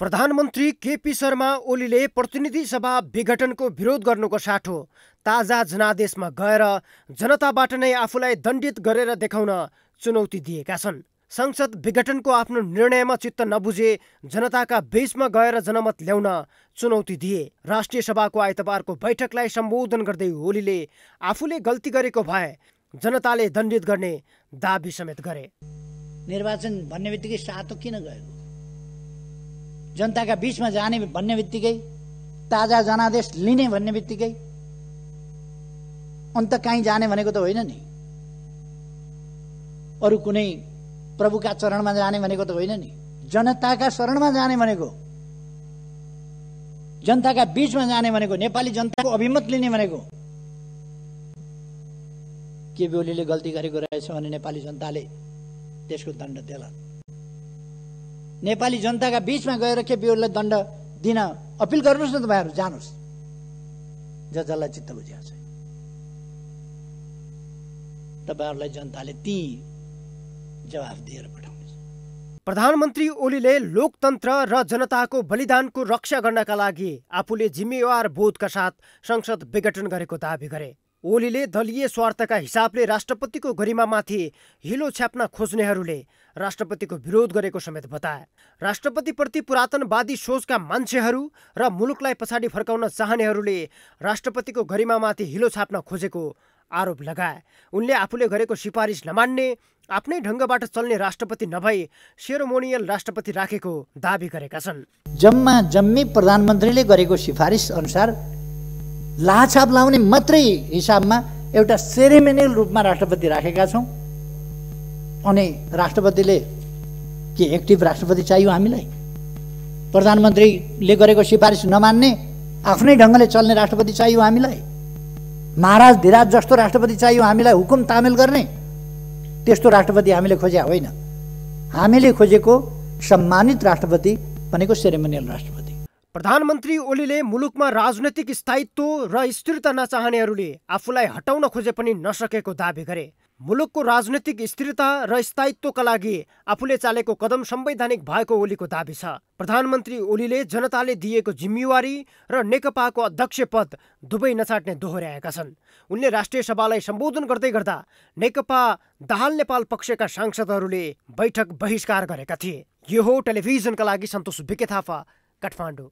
प्रधानमन्त्री केपी शर्मा ओलीले प्रतिनिधि सभा विघटनको विरोध गर्नुको साटो ताजा जनादेशमा गएर जनताबाट नै आफूलाई दण्डित गरेर देखाउन चुनौती दिएका छन् संसद विघटनको आफ्नो निर्णयमा चित्त नबुझे जनताका बीचमा गएर जनमत ल्याउन चुनौती दिए राष्ट्रिय सभाको आइतबारको बैठकलाई सम्बोधन गर्दै ओलीले आफूले गल्ती गरेको भए जनताले दण्डित गर्ने दावी समेत गरे निर्वाचन भन्ने बित्तिकै सातो किन गएको जनताका बिचमा जाने भन्ने बित्तिकै ताजा जनादेश लिने भन्ने बित्तिकै अन्त काहीँ जाने भनेको त होइन नि अरू कुनै प्रभुका चरणमा जाने भनेको त होइन नि जनताका शरणमा जाने भनेको जनताका बिचमा जाने भनेको नेपाली जनताको अभिमत लिने भनेको के ओलीले गल्ती गरेको रहेछ भने नेपाली जनताले त्यसको दण्ड देला नेपाली जनताका बिचमा गएर के बिउलाई दण्ड दिन अपिल गर्नुहोस् न तपाईँहरू जानुहोस् ज जसलाई चित्त बुझिया छ तपाईँहरूलाई जनताले ती जवाफ दिएर पठाउनेछ प्रधानमन्त्री ओलीले लोकतन्त्र र जनताको बलिदानको रक्षा गर्नका लागि आफूले जिम्मेवार बोधका साथ संसद विघटन गरेको दावी गरे ओलीले दलीय स्वार्थका हिसाबले राष्ट्रपतिको गरिमामाथि हिलो छ्याप्न खोज्नेहरूले राष्ट्रपतिको विरोध गरेको समेत बताए राष्ट्रपतिप्रति पुरातनवादी सोचका मान्छेहरू र मुलुकलाई पछाडि फर्काउन चाहनेहरूले राष्ट्रपतिको गरिमामाथि हिलो छाप्न खोजेको आरोप लगाए उनले आफूले गरेको सिफारिस नमान्ने आफ्नै ढङ्गबाट चल्ने राष्ट्रपति नभई सेरोमोनियल राष्ट्रपति राखेको दावी गरेका छन् जम्मा जम्मी प्रधानमन्त्रीले गरेको सिफारिस अनुसार लाछाप लाउने मात्रै हिसाबमा एउटा सेरेमोनियल रूपमा राष्ट्रपति राखेका छौँ अनि राष्ट्रपतिले के एक्टिभ राष्ट्रपति चाहियो हामीलाई प्रधानमन्त्रीले गरेको सिफारिस नमान्ने आफ्नै ढङ्गले चल्ने राष्ट्रपति चाहियो हामीलाई महाराज धिराज जस्तो राष्ट्रपति चाहियो हामीलाई हुकुम तामेल गर्ने त्यस्तो राष्ट्रपति हामीले खोजे होइन हामीले खोजेको सम्मानित राष्ट्रपति भनेको सेरेमोनियल राष्ट्रपति प्रधानमन्त्री ओलीले मुलुकमा राजनैतिक स्थायित्व र स्थिरता नचाहनेहरूले आफूलाई हटाउन खोजे पनि नसकेको दावी गरे मुलुकको राजनैतिक स्थिरता र स्थायित्वका लागि आफूले चालेको कदम संवैधानिक भएको ओलीको दावी छ प्रधानमन्त्री ओलीले जनताले दिएको जिम्मेवारी र नेकपाको अध्यक्ष पद दुवै नचाट्ने दोहोऱ्याएका छन् उनले राष्ट्रिय सभालाई सम्बोधन गर्दै गर्दा नेकपा दाहाल नेपाल पक्षका सांसदहरूले बैठक बहिष्कार गरेका थिए यो हो टेलिभिजनका लागि सन्तोष विके थापा काठमाडौँ